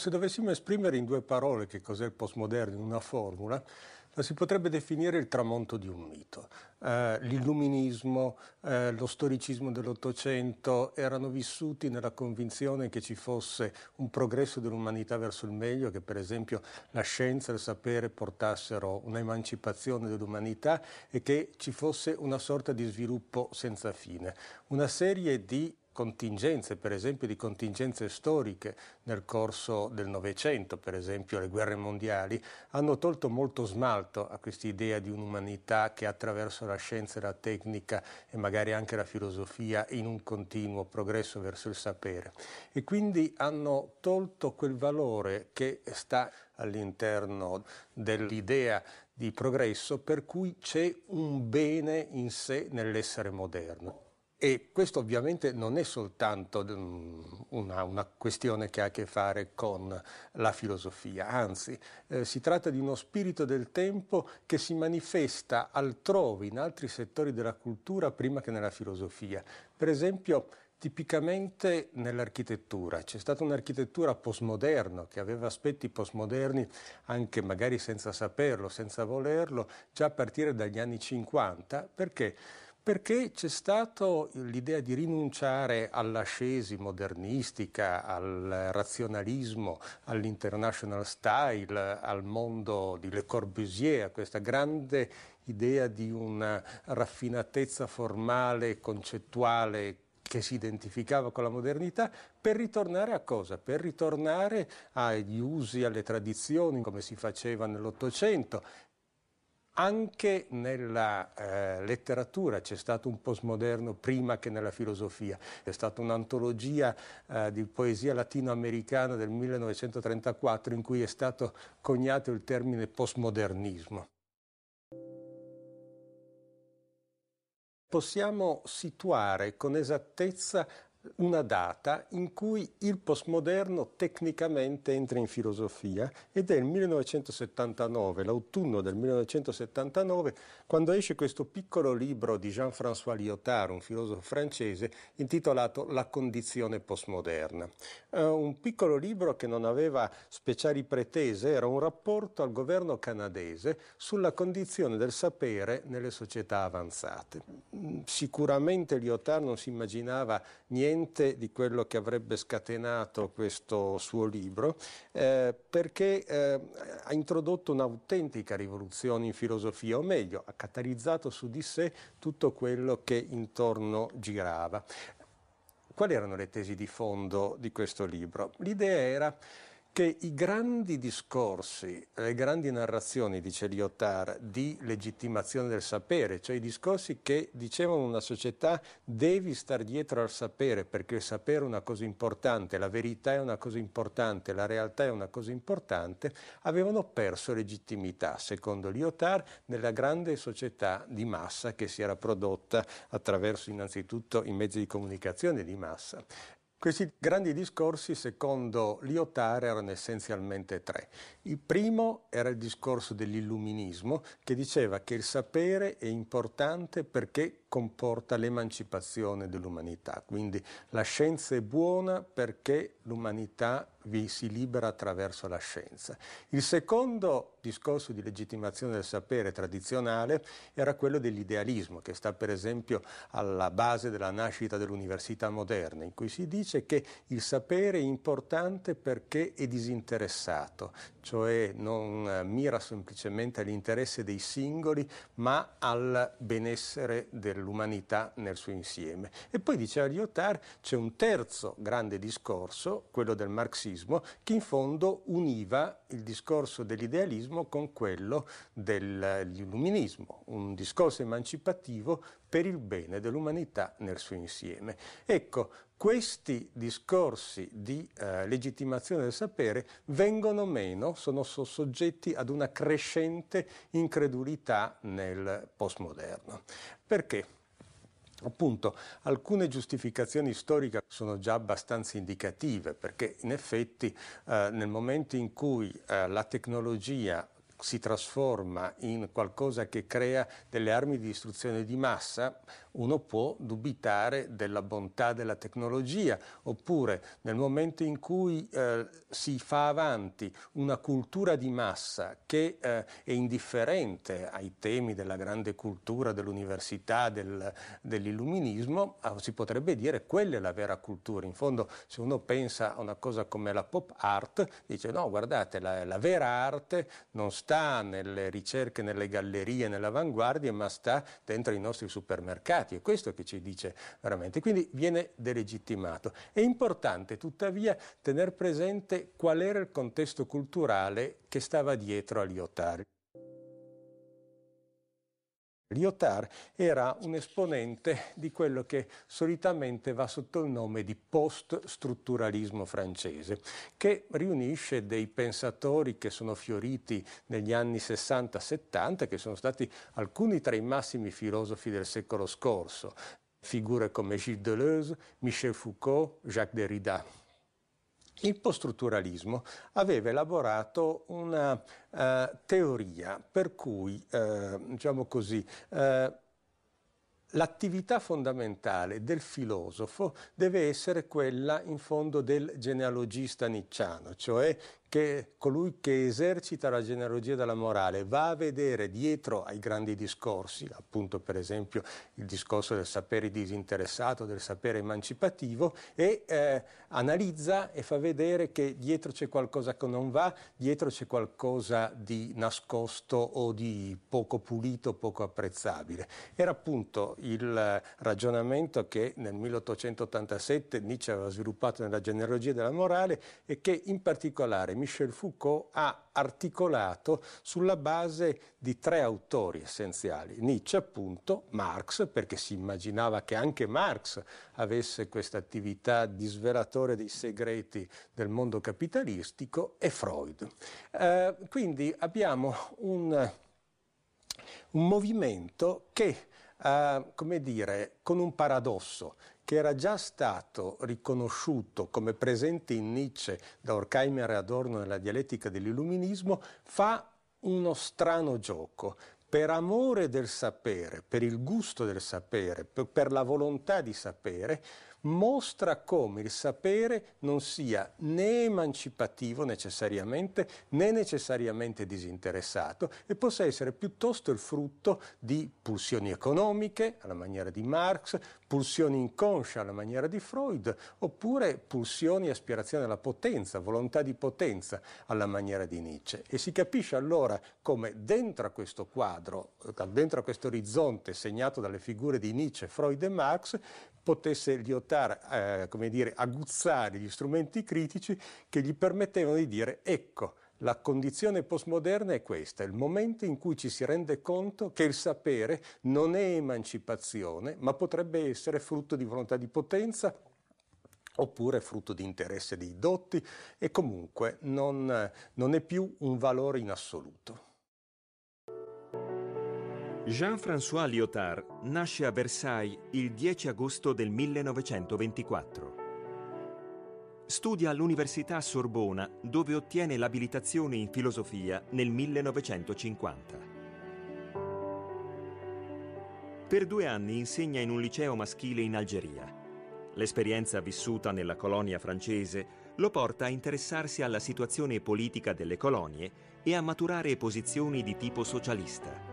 Se dovessimo esprimere in due parole che cos'è il postmoderno in una formula, la si potrebbe definire il tramonto di un mito. Eh, l'illuminismo, eh, lo storicismo dell'Ottocento erano vissuti nella convinzione che ci fosse un progresso dell'umanità verso il meglio, che per esempio la scienza e il sapere portassero un'emancipazione dell'umanità e che ci fosse una sorta di sviluppo senza fine. Una serie di contingenze, per esempio di contingenze storiche nel corso del Novecento, per esempio le guerre mondiali, hanno tolto molto smalto a quest'idea di un'umanità che attraverso la scienza e la tecnica e magari anche la filosofia in un continuo progresso verso il sapere. E quindi hanno tolto quel valore che sta all'interno dell'idea di progresso per cui c'è un bene in sé nell'essere moderno. E questo ovviamente non è soltanto mm, una, una, questione che ha a che fare con la filosofia, anzi eh, si tratta di uno spirito del tempo che si manifesta altrove, in altri settori della cultura, prima che nella filosofia. Per esempio, tipicamente nell'architettura. C'è stata un'architettura postmoderna che aveva aspetti postmoderni anche magari senza saperlo, senza volerlo, già a partire dagli anni 50, perché? perché c'è stata l'idea di rinunciare all'ascesi modernistica, al razionalismo, all'international style, al mondo di Le Corbusier, a questa grande idea di una raffinatezza formale, concettuale che si identificava con la modernità, per ritornare a cosa? Per ritornare agli usi, alle tradizioni, come si faceva nell'Ottocento, anche nella eh, letteratura c'è stato un postmoderno prima che nella filosofia, è stata un'antologia eh, di poesia latinoamericana del 1934 in cui è stato coniato il termine postmodernismo. Possiamo situare con esattezza una data in cui il postmoderno tecnicamente entra in filosofia ed è il 1979, l'autunno del 1979, quando esce questo piccolo libro di Jean-François Lyotard, un filosofo francese, intitolato La condizione postmoderna. Uh, un piccolo libro che non aveva speciali pretese, era un rapporto al governo canadese sulla condizione del sapere nelle società avanzate. Mm, sicuramente Lyotard non si immaginava niente niente di quello che avrebbe scatenato questo suo libro, eh, perché eh, ha introdotto un'autentica rivoluzione in filosofia, o meglio, ha catalizzato su di sé tutto quello che intorno girava. Quali erano le tesi di fondo di questo libro? L'idea era che i grandi discorsi, le grandi narrazioni, dice Lyotard, di legittimazione del sapere, cioè i discorsi che dicevano una società devi stare dietro al sapere perché il sapere è una cosa importante, la verità è una cosa importante, la realtà è una cosa importante, avevano perso legittimità, secondo Lyotard, nella grande società di massa che si era prodotta attraverso innanzitutto i mezzi di comunicazione di massa. Questi grandi discorsi, secondo Lyotard, erano essenzialmente tre. Il primo era il discorso dell'illuminismo, che diceva che il sapere è importante perché comporta l'emancipazione dell'umanità. Quindi la scienza è buona perché l'umanità vi si libera attraverso la scienza. Il secondo discorso di legittimazione del sapere tradizionale era quello dell'idealismo, che sta per esempio alla base della nascita dell'università moderna, in cui si dice che il sapere è importante perché è disinteressato, cioè non eh, mira semplicemente all'interesse dei singoli, ma al benessere dell'umanità nel suo insieme. E poi, diceva Lyotard, c'è un terzo grande discorso, quello del marxismo, che in fondo univa il discorso dell'idealismo con quello dell'illuminismo, eh, un discorso emancipativo per il bene dell'umanità nel suo insieme. Ecco, questi discorsi di eh, legittimazione del sapere vengono meno, sono soggetti ad una crescente incredulità nel postmoderno. Perché? Appunto, alcune giustificazioni storiche sono già abbastanza indicative perché in effetti eh, nel momento in cui eh, la tecnologia si trasforma in qualcosa che crea delle armi di distruzione di massa, uno può dubitare della bontà della tecnologia, oppure nel momento in cui eh, si fa avanti una cultura di massa che eh, è indifferente ai temi della grande cultura, dell'università, del, dell'illuminismo, ah, si potrebbe dire quella è la vera cultura. In fondo se uno pensa a una cosa come la pop art, dice no, guardate, la, la vera arte non sta sta nelle ricerche, nelle gallerie, nell'avanguardia, ma sta dentro i nostri supermercati. È questo che ci dice veramente. Quindi viene delegittimato. È importante tuttavia tenere presente qual era il contesto culturale che stava dietro agli Otari. Lyotard era un esponente di quello che solitamente va sotto il nome di post-strutturalismo francese, che riunisce dei pensatori che sono fioriti negli anni 60-70, che sono stati alcuni tra i massimi filosofi del secolo scorso, figure come Gilles Deleuze, Michel Foucault, Jacques Derrida il postrutturalismo aveva elaborato una eh, teoria per cui, eh, diciamo così, eh, L'attività fondamentale del filosofo deve essere quella in fondo del genealogista nicciano, cioè che colui che esercita la genealogia della morale va a vedere dietro ai grandi discorsi, appunto per esempio il discorso del sapere disinteressato, del sapere emancipativo, e eh, analizza e fa vedere che dietro c'è qualcosa che non va, dietro c'è qualcosa di nascosto o di poco pulito, poco apprezzabile. Era appunto il ragionamento che nel 1887 Nietzsche aveva sviluppato nella genealogia della morale e che in particolare Michel Foucault ha articolato sulla base di tre autori essenziali, Nietzsche appunto, Marx, perché si immaginava che anche Marx avesse questa attività di svelatore dei segreti del mondo capitalistico, e Freud. Eh, quindi abbiamo un, un movimento che, eh, come dire, con un paradosso, che era già stato riconosciuto come presente in Nietzsche da Horkheimer e Adorno nella dialettica dell'illuminismo, fa uno strano gioco. Per amore del sapere, per il gusto del sapere, per la volontà di sapere, mostra come il sapere non sia né emancipativo necessariamente né necessariamente disinteressato e possa essere piuttosto il frutto di pulsioni economiche alla maniera di Marx, pulsioni inconsce alla maniera di Freud oppure pulsioni e aspirazione alla potenza, volontà di potenza alla maniera di Nietzsche. E si capisce allora come dentro a questo quadro, dentro a questo orizzonte segnato dalle figure di Nietzsche, Freud e Marx, potesse gli poter eh, dire, aguzzare gli strumenti critici che gli permettevano di dire ecco, la condizione postmoderna è questa, il momento in cui ci si rende conto che il sapere non è emancipazione, ma potrebbe essere frutto di volontà di potenza oppure frutto di interesse dei dotti e comunque non, non è più un valore in assoluto. Jean-François Lyotard nasce a Versailles il 10 agosto del 1924. Studia all'Università Sorbona, dove ottiene l'abilitazione in filosofia nel 1950. Per due anni insegna in un liceo maschile in Algeria. L'esperienza vissuta nella colonia francese lo porta a interessarsi alla situazione politica delle colonie e a maturare posizioni di tipo socialista.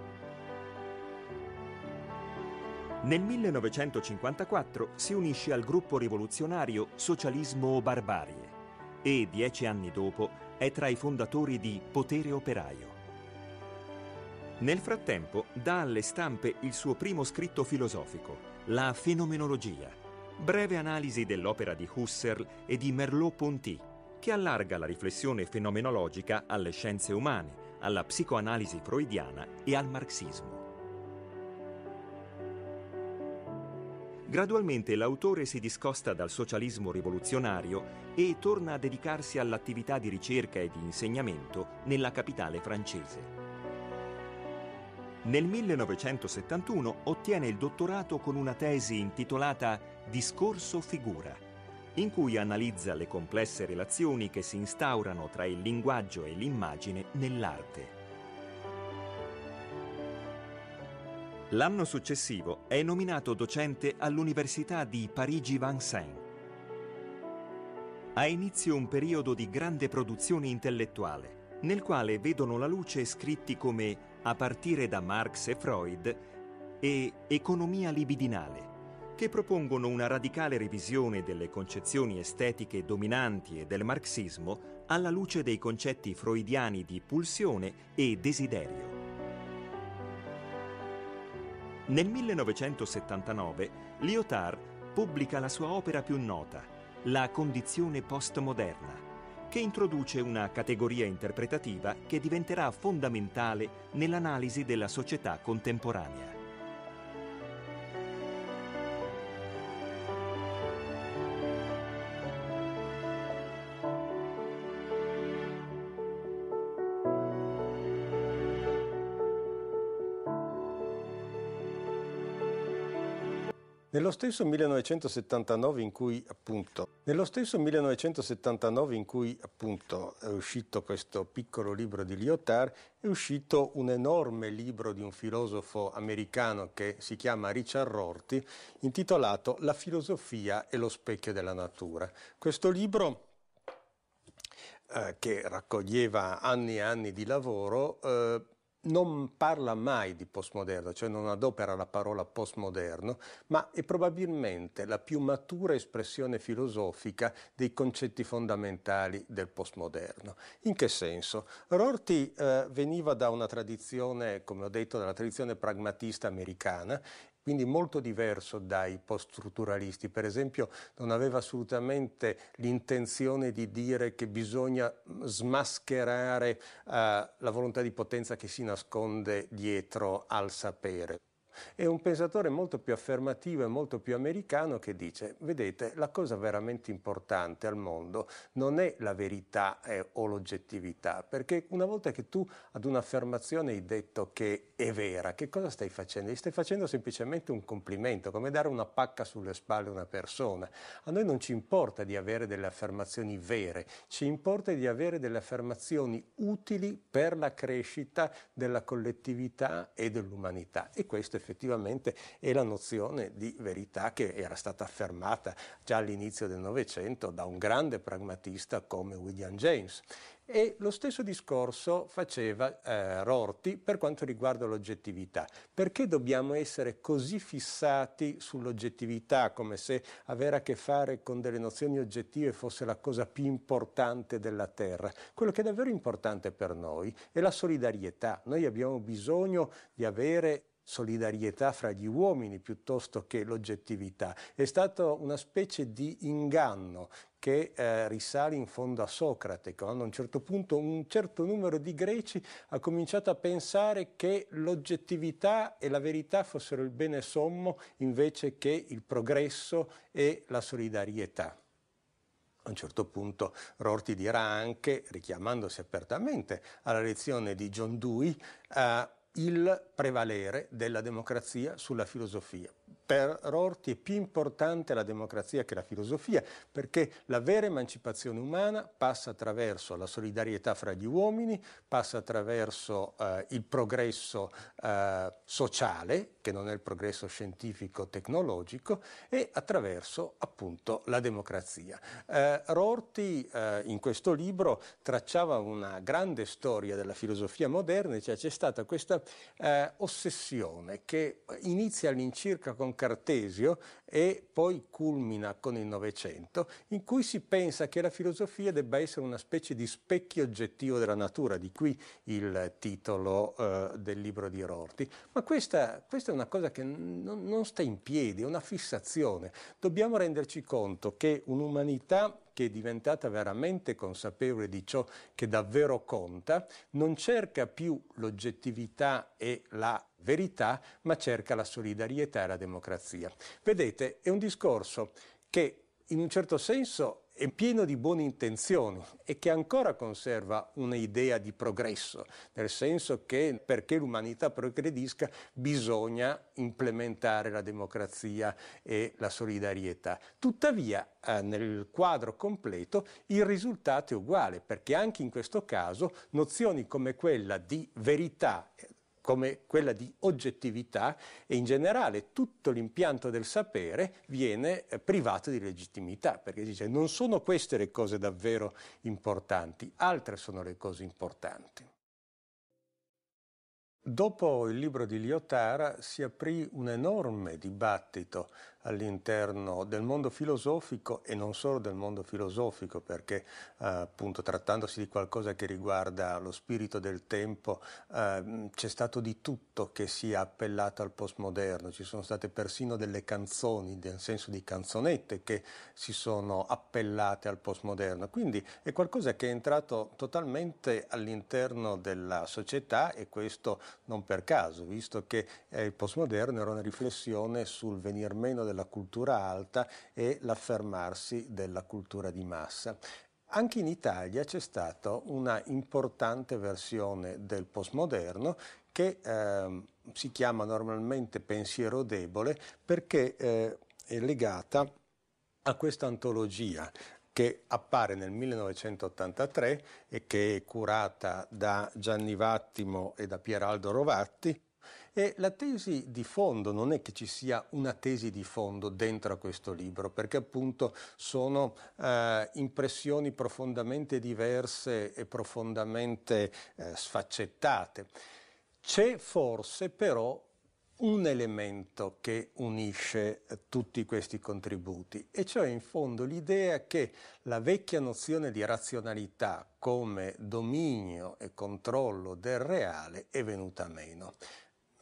Nel 1954 si unisce al gruppo rivoluzionario Socialismo o Barbarie e, dieci anni dopo, è tra i fondatori di Potere Operaio. Nel frattempo dà alle stampe il suo primo scritto filosofico, La Fenomenologia, breve analisi dell'opera di Husserl e di Merleau-Ponty, che allarga la riflessione fenomenologica alle scienze umane, alla psicoanalisi freudiana e al marxismo. Gradualmente l'autore si discosta dal socialismo rivoluzionario e torna a dedicarsi all'attività di ricerca e di insegnamento nella capitale francese. Nel 1971 ottiene il dottorato con una tesi intitolata Discorso figura, in cui analizza le complesse relazioni che si instaurano tra il linguaggio e l'immagine nell'arte. L'anno successivo è nominato docente all'Università di Parigi-Vincennes. Ha inizio un periodo di grande produzione intellettuale, nel quale vedono la luce scritti come A partire da Marx e Freud e Economia libidinale, che propongono una radicale revisione delle concezioni estetiche dominanti e del marxismo alla luce dei concetti freudiani di pulsione e desiderio. Nel 1979 Lyotard pubblica la sua opera più nota, La condizione postmoderna, che introduce una categoria interpretativa che diventerà fondamentale nell'analisi della società contemporanea. Nello stesso 1979 in cui appunto, in cui, appunto è uscito questo piccolo libro di Lyotard, è uscito un enorme libro di un filosofo americano che si chiama Richard Rorty, intitolato La filosofia e lo specchio della natura. Questo libro eh, che raccoglieva anni e anni di lavoro, eh, non parla mai di postmoderno, cioè non adopera la parola postmoderno, ma è probabilmente la più matura espressione filosofica dei concetti fondamentali del postmoderno. In che senso? Rorty eh, veniva da una tradizione, come ho detto, dalla tradizione pragmatista americana quindi molto diverso dai post-strutturalisti. Per esempio non aveva assolutamente l'intenzione di dire che bisogna smascherare eh, la volontà di potenza che si nasconde dietro al sapere. È un pensatore molto più affermativo e molto più americano che dice, vedete, la cosa veramente importante al mondo non è la verità eh, o l'oggettività, perché una volta che tu ad un'affermazione hai detto che è vera, che cosa stai facendo? Gli stai facendo semplicemente un complimento, come dare una pacca sulle spalle a una persona. A noi non ci importa di avere delle affermazioni vere, ci importa di avere delle affermazioni utili per la crescita della collettività e dell'umanità. E questo è effettivamente è la nozione di verità che era stata affermata già all'inizio del Novecento da un grande pragmatista come William James. E lo stesso discorso faceva eh, Rorty per quanto riguarda l'oggettività. Perché dobbiamo essere così fissati sull'oggettività, come se avere a che fare con delle nozioni oggettive fosse la cosa più importante della Terra? Quello che è davvero importante per noi è la solidarietà. Noi abbiamo bisogno di avere solidarietà fra gli uomini piuttosto che l'oggettività. È stato una specie di inganno che eh, risale in fondo a Socrate, quando a un certo punto un certo numero di greci ha cominciato a pensare che l'oggettività e la verità fossero il bene sommo invece che il progresso e la solidarietà. A un certo punto Rorty dirà anche, richiamandosi apertamente alla lezione di John Dewey, eh, il prevalere della democrazia sulla filosofia per Rorty è più importante la democrazia che la filosofia, perché la vera emancipazione umana passa attraverso la solidarietà fra gli uomini, passa attraverso eh, il progresso eh, sociale, che non è il progresso scientifico-tecnologico, e attraverso appunto la democrazia. Eh, Rorty eh, in questo libro tracciava una grande storia della filosofia moderna, cioè c'è stata questa eh, ossessione che inizia all'incirca con Cartesio e poi culmina con il Novecento, in cui si pensa che la filosofia debba essere una specie di specchio oggettivo della natura, di qui il titolo eh, del libro di Rorti. Ma questa, questa è una cosa che non, non sta in piedi, è una fissazione. Dobbiamo renderci conto che un'umanità che è diventata veramente consapevole di ciò che davvero conta, non cerca più l'oggettività e la verità, ma cerca la solidarietà e la democrazia. Vedete, è un discorso che in un certo senso è pieno di buone intenzioni e che ancora conserva un'idea di progresso, nel senso che perché l'umanità progredisca bisogna implementare la democrazia e la solidarietà. Tuttavia, eh, nel quadro completo, il risultato è uguale, perché anche in questo caso nozioni come quella di verità come quella di oggettività e in generale tutto l'impianto del sapere viene eh, privato di legittimità, perché dice non sono queste le cose davvero importanti, altre sono le cose importanti. Dopo il libro di Lyotard si aprì un enorme dibattito all'interno del mondo filosofico e non solo del mondo filosofico, perché eh, appunto trattandosi di qualcosa che riguarda lo spirito del tempo eh, c'è stato di tutto che si è appellato al postmoderno, ci sono state persino delle canzoni, nel senso di canzonette che si sono appellate al postmoderno, quindi è qualcosa che è entrato totalmente all'interno della società e questo non per caso, visto che eh, il postmoderno era una riflessione sul venir meno della della cultura alta e l'affermarsi della cultura di massa. Anche in Italia c'è stata una importante versione del postmoderno che eh, si chiama normalmente pensiero debole perché eh, è legata a questa antologia che appare nel 1983 e che è curata da Gianni Vattimo e da Pieraldo Rovatti e la tesi di fondo non è che ci sia una tesi di fondo dentro a questo libro, perché appunto sono eh, impressioni profondamente diverse e profondamente eh, sfaccettate. C'è forse però un elemento che unisce eh, tutti questi contributi, e cioè in fondo l'idea che la vecchia nozione di razionalità come dominio e controllo del reale è venuta meno.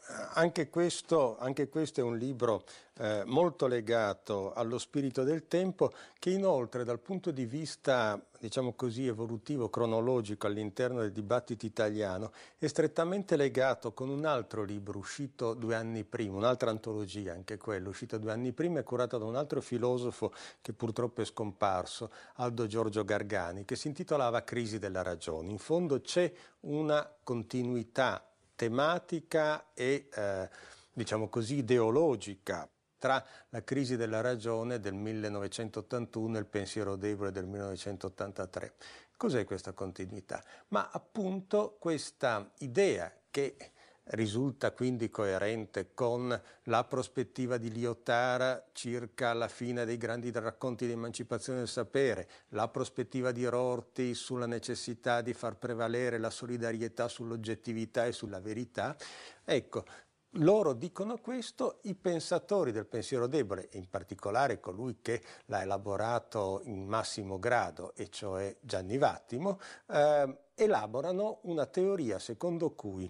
Eh, anche questo, anche questo, è un libro eh, molto legato allo spirito del tempo che inoltre dal punto di vista diciamo così, evolutivo, cronologico all'interno del dibattito italiano è strettamente legato con un altro libro uscito due anni prima, un'altra antologia anche quella uscita due anni prima e curata da un altro filosofo che purtroppo è scomparso, Aldo Giorgio Gargani, che si intitolava Crisi della ragione. In fondo c'è una continuità tematica e, eh, diciamo così, ideologica tra la crisi della ragione del 1981 e il pensiero debole del 1983. Cos'è questa continuità? Ma appunto questa idea che risulta quindi coerente con la prospettiva di Lyotara circa la fine dei grandi racconti di emancipazione del sapere, la prospettiva di Rorty sulla necessità di far prevalere la solidarietà sull'oggettività e sulla verità. Ecco, loro dicono questo, i pensatori del pensiero debole, in particolare colui che l'ha elaborato in massimo grado, e cioè Gianni Vattimo, eh, elaborano una teoria secondo cui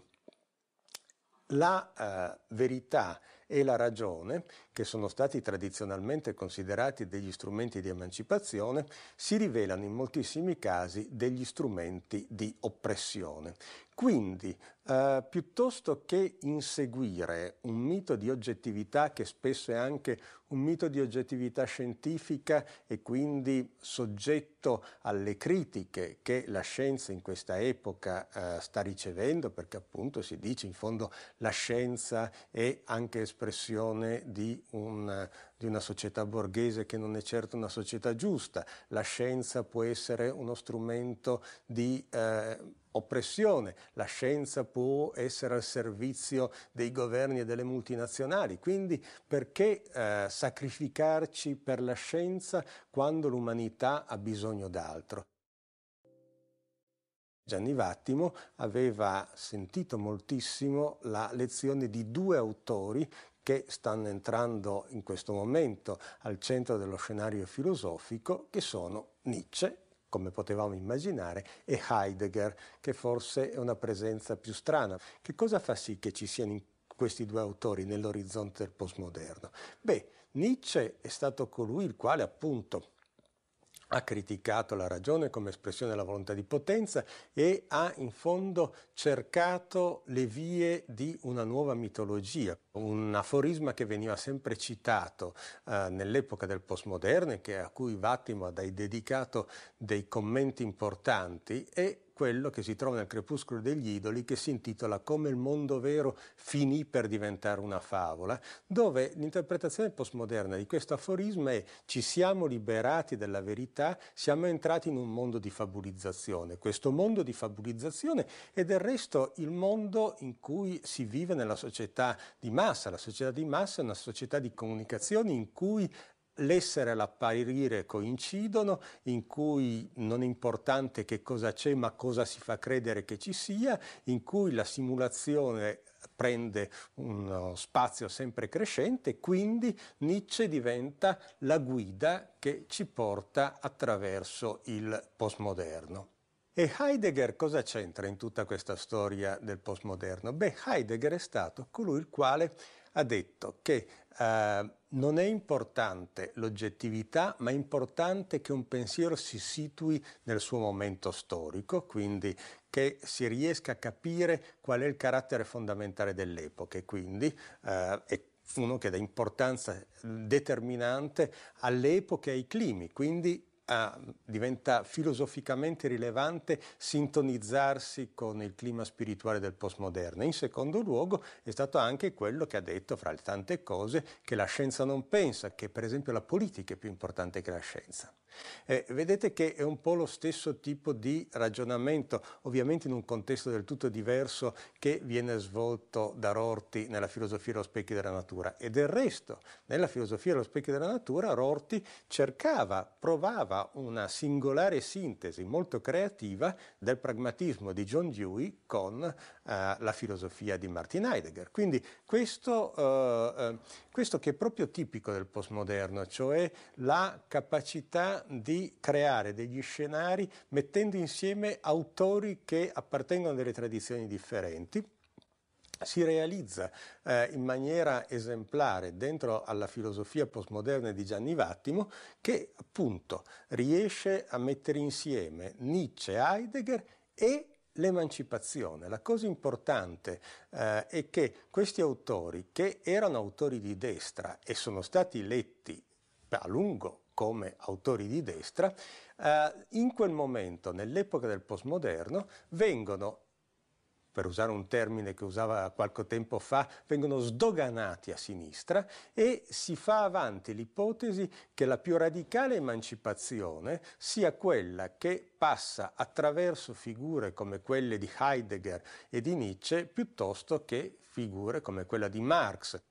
la uh, verità e la ragione, che sono stati tradizionalmente considerati degli strumenti di emancipazione, si rivelano in moltissimi casi degli strumenti di oppressione. Quindi, eh, piuttosto che inseguire un mito di oggettività che spesso è anche un mito di oggettività scientifica e quindi soggetto alle critiche che la scienza in questa epoca eh, sta ricevendo, perché appunto si dice in fondo la scienza è anche espressione di una, di una società borghese che non è certo una società giusta, la scienza può essere uno strumento di... Eh, oppressione. La scienza può essere al servizio dei governi e delle multinazionali, quindi perché eh, sacrificarci per la scienza quando l'umanità ha bisogno d'altro? Gianni Vattimo aveva sentito moltissimo la lezione di due autori che stanno entrando in questo momento al centro dello scenario filosofico, che sono Nietzsche come potevamo immaginare, e Heidegger, che forse è una presenza più strana. Che cosa fa sì che ci siano questi due autori nell'orizzonte del postmoderno? Beh, Nietzsche è stato colui il quale appunto ha criticato la ragione come espressione della volontà di potenza e ha in fondo cercato le vie di una nuova mitologia, un aforisma che veniva sempre citato eh, nell'epoca del postmoderno e a cui Vattimo ha dedicato dei commenti importanti e quello che si trova nel Crepuscolo degli Idoli che si intitola Come il mondo vero finì per diventare una favola, dove l'interpretazione postmoderna di questo aforisma è ci siamo liberati dalla verità, siamo entrati in un mondo di fabulizzazione. Questo mondo di fabulizzazione è del resto il mondo in cui si vive nella società di massa. La società di massa è una società di comunicazioni in cui l'essere e l'apparire coincidono, in cui non è importante che cosa c'è ma cosa si fa credere che ci sia, in cui la simulazione prende uno spazio sempre crescente, quindi Nietzsche diventa la guida che ci porta attraverso il postmoderno. E Heidegger cosa c'entra in tutta questa storia del postmoderno? Beh, Heidegger è stato colui il quale ha detto che eh, non è importante l'oggettività, ma è importante che un pensiero si situi nel suo momento storico, quindi che si riesca a capire qual è il carattere fondamentale dell'epoca e quindi eh, è uno che dà importanza determinante all'epoca e ai climi, quindi Ah, diventa filosoficamente rilevante sintonizzarsi con il clima spirituale del postmoderno. In secondo luogo è stato anche quello che ha detto, fra le tante cose, che la scienza non pensa, che per esempio la politica è più importante che la scienza. Eh, vedete che è un po' lo stesso tipo di ragionamento, ovviamente in un contesto del tutto diverso che viene svolto da Rorty nella filosofia dello specchio della natura. E del resto, nella filosofia dello specchio della natura, Rorty cercava, provava una singolare sintesi molto creativa del pragmatismo di John Dewey con eh, la filosofia di Martin Heidegger. Quindi questo eh, eh questo che è proprio tipico del postmoderno, cioè la capacità di creare degli scenari mettendo insieme autori che appartengono a delle tradizioni differenti si realizza eh, in maniera esemplare dentro alla filosofia postmoderna di Gianni Vattimo che appunto riesce a mettere insieme Nietzsche, Heidegger e l'emancipazione. La cosa importante eh, è che questi autori, che erano autori di destra e sono stati letti a lungo come autori di destra, eh, in quel momento, nell'epoca del postmoderno, vengono per usare un termine che usava qualche tempo fa, vengono sdoganati a sinistra e si fa avanti l'ipotesi che la più radicale emancipazione sia quella che passa attraverso figure come quelle di Heidegger e di Nietzsche piuttosto che figure come quella di Marx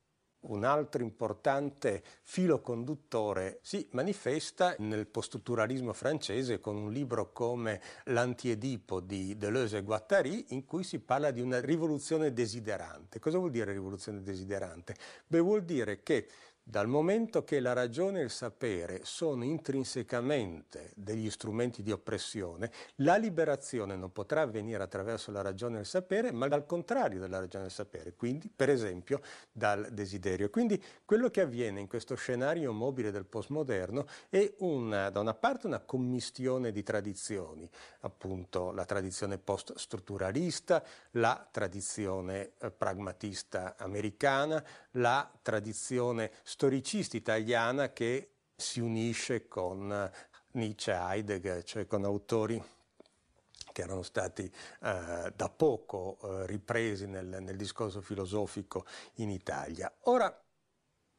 un altro importante filo conduttore si manifesta nel postuturalismo francese con un libro come L'antiedipo di Deleuze e Guattari in cui si parla di una rivoluzione desiderante. Cosa vuol dire rivoluzione desiderante? Beh, vuol dire che dal momento che la ragione e il sapere sono intrinsecamente degli strumenti di oppressione, la liberazione non potrà avvenire attraverso la ragione e il sapere, ma dal contrario della ragione e il sapere, quindi per esempio dal desiderio. Quindi quello che avviene in questo scenario mobile del postmoderno è una, da una parte una commistione di tradizioni, appunto la tradizione post-strutturalista, la tradizione eh, pragmatista americana, la tradizione storicista italiana che si unisce con eh, Nietzsche e Heidegger, cioè con autori che erano stati eh, da poco eh, ripresi nel, nel discorso filosofico in Italia. Ora,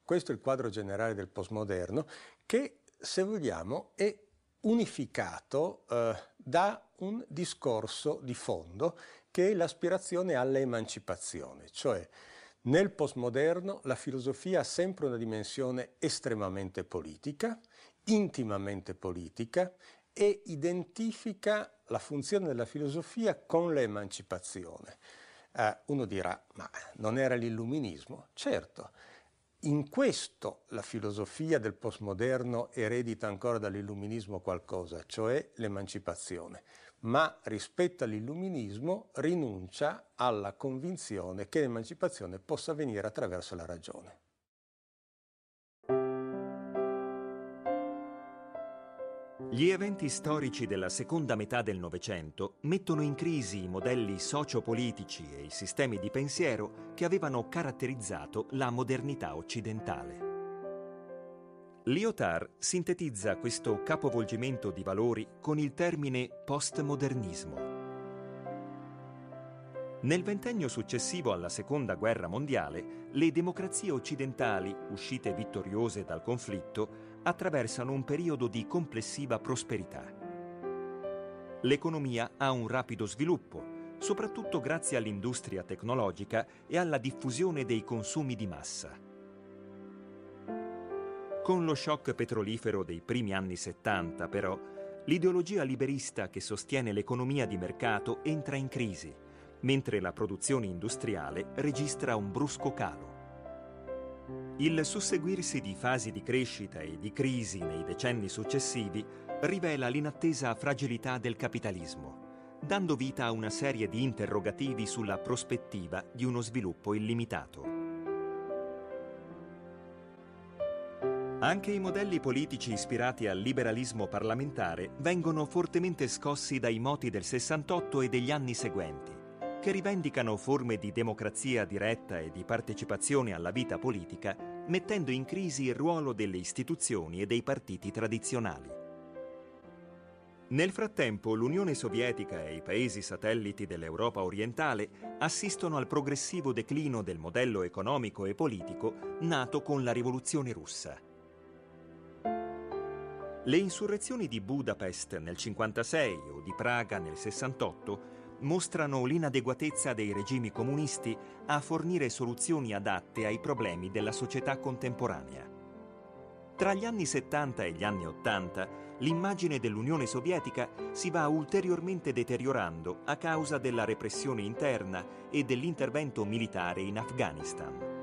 questo è il quadro generale del postmoderno che, se vogliamo, è unificato eh, da un discorso di fondo che è l'aspirazione all'emancipazione, cioè nel postmoderno la filosofia ha sempre una dimensione estremamente politica, intimamente politica e identifica la funzione della filosofia con l'emancipazione. Eh, uno dirà, ma non era l'illuminismo? Certo, in questo la filosofia del postmoderno eredita ancora dall'illuminismo qualcosa, cioè l'emancipazione ma rispetto all'illuminismo rinuncia alla convinzione che l'emancipazione possa avvenire attraverso la ragione. Gli eventi storici della seconda metà del Novecento mettono in crisi i modelli sociopolitici e i sistemi di pensiero che avevano caratterizzato la modernità occidentale. Lyotard sintetizza questo capovolgimento di valori con il termine postmodernismo. Nel ventennio successivo alla Seconda Guerra Mondiale, le democrazie occidentali, uscite vittoriose dal conflitto, attraversano un periodo di complessiva prosperità. L'economia ha un rapido sviluppo, soprattutto grazie all'industria tecnologica e alla diffusione dei consumi di massa. Con lo shock petrolifero dei primi anni 70, però, l'ideologia liberista che sostiene l'economia di mercato entra in crisi, mentre la produzione industriale registra un brusco calo. Il susseguirsi di fasi di crescita e di crisi nei decenni successivi rivela l'inattesa fragilità del capitalismo, dando vita a una serie di interrogativi sulla prospettiva di uno sviluppo illimitato. Anche i modelli politici ispirati al liberalismo parlamentare vengono fortemente scossi dai moti del 68 e degli anni seguenti, che rivendicano forme di democrazia diretta e di partecipazione alla vita politica, mettendo in crisi il ruolo delle istituzioni e dei partiti tradizionali. Nel frattempo l'Unione Sovietica e i paesi satelliti dell'Europa orientale assistono al progressivo declino del modello economico e politico nato con la rivoluzione russa. Le insurrezioni di Budapest nel 56 o di Praga nel 68 mostrano l'inadeguatezza dei regimi comunisti a fornire soluzioni adatte ai problemi della società contemporanea. Tra gli anni 70 e gli anni 80 l'immagine dell'Unione Sovietica si va ulteriormente deteriorando a causa della repressione interna e dell'intervento militare in Afghanistan.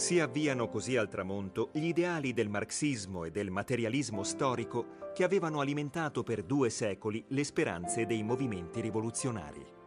Si avviano così al tramonto gli ideali del marxismo e del materialismo storico che avevano alimentato per due secoli le speranze dei movimenti rivoluzionari.